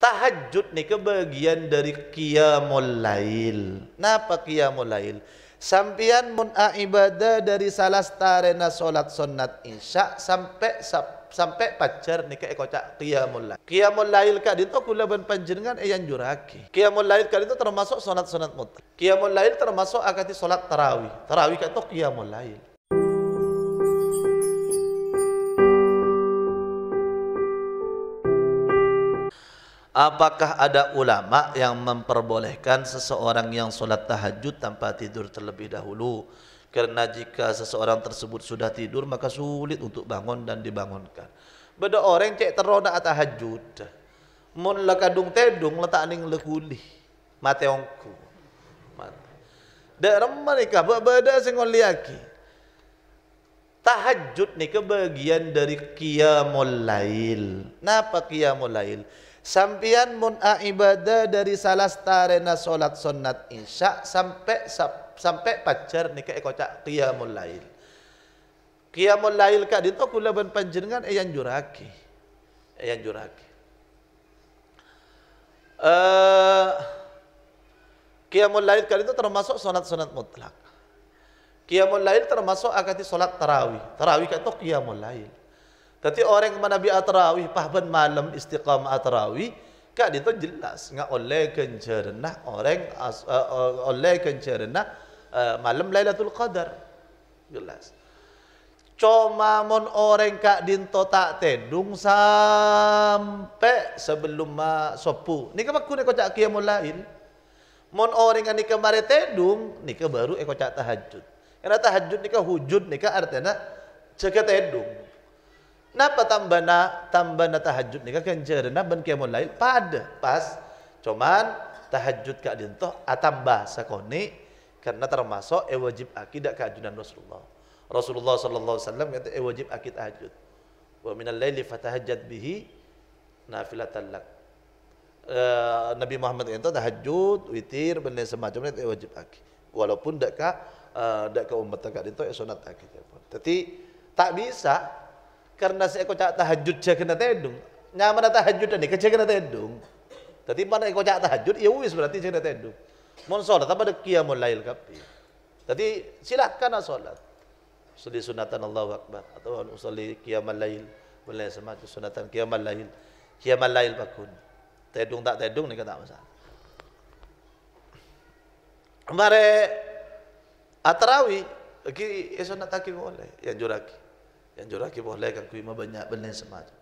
Tahajud nih kebagian dari qiyamul lail. Napa qiyamul lail? Sampian mun ibadah dari salah starena solat sunat isya sampai sampai pacar nih ke kocak qiyamul lail. Qiyamul lail ka kula ban panjenengan yang juraki. Qiyamul lail itu termasuk solat sunat mutlak. Qiyamul lail termasuk akati solat tarawih. Tarawih ka itu qiyamul lail. Apakah ada ulama yang memperbolehkan seseorang yang solat tahajud tanpa tidur terlebih dahulu? Karena jika seseorang tersebut sudah tidur maka sulit untuk bangun dan dibangunkan. Beda orang cek terona tahajud. Mun la kadung tedung letak ning lekuli. Mati ongku. Dak mereka berbeda sing liaki. Tahajud ni kebagian dari qiyamul lail. Napa qiyamul lail? sampian mun ibadah dari salah starena solat sunat isya sampai sampai pacar ke kocak qiyamul lail qiyamul lail ka dinto kula ban panjenengan eyan juraki eyan juraki eh qiyamul lail ka dinto termasuk solat sunat mutlak qiyamul lail termasuk akati solat tarawih tarawih ka itu qiyamul lail tapi orang yang manabi atrawih pahban malam istiqamah atrawih kak itu jelas nggak oleh kencerna orang as, uh, oleh kencerna uh, malam Lailatul Qadar jelas. Cuma mon orang kak dinto tak tedung sampai sebelum ma sopu. Ni kemak kune kocak kia mulain. Mon orang kan nikah mare tedung, nikah baru eko cak tahajud. Karena tahajud nikah hujud nikah artinya jaga tedung. Napa tambah tambah tambana tahajud nika kan jerena ban qiyamul lail pada pas cuman tahajud ka dinto atambah ah, sakoni karena termasuk e wajib akidah keajunan Rasulullah. Rasulullah sallallahu alaihi wasallam kata e wajib akid tahajud. Wa minal laili fatahajjat bihi nafilatan lak. Uh, Nabi Muhammad itu tahajud, witir, benda semacam itu wajib akid. Walaupun dak ka uh, dak ka umat dak itu sunat akid. Tapi tak bisa karena saya kau cak tahajud cak kena tedung nyaman tahajud dan kerja kena tedung tapi mana kau cak tahajud ya wis berarti cak kena tedung mon solat apa ada qiyamul kapi tadi silahkan solat usalli sunatan Allahu akbar atau usalli qiyamul lail boleh sama sunatan qiyamul lail qiyamul lail bakun tedung tak tedung ni kata masalah Mare atrawi lagi esok nak takim oleh yang juraki kan jora ke boh lekan kui ma banyak benen semaja